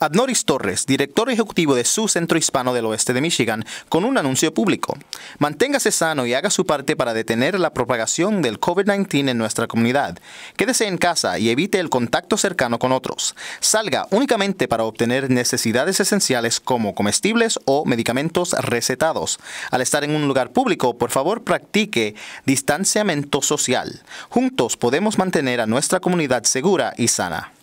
Adnoris Torres, director ejecutivo de su Centro Hispano del Oeste de Michigan, con un anuncio público. Manténgase sano y haga su parte para detener la propagación del COVID-19 en nuestra comunidad. Quédese en casa y evite el contacto cercano con otros. Salga únicamente para obtener necesidades esenciales como comestibles o medicamentos recetados. Al estar en un lugar público, por favor practique distanciamiento social. Juntos podemos mantener a nuestra comunidad segura y sana.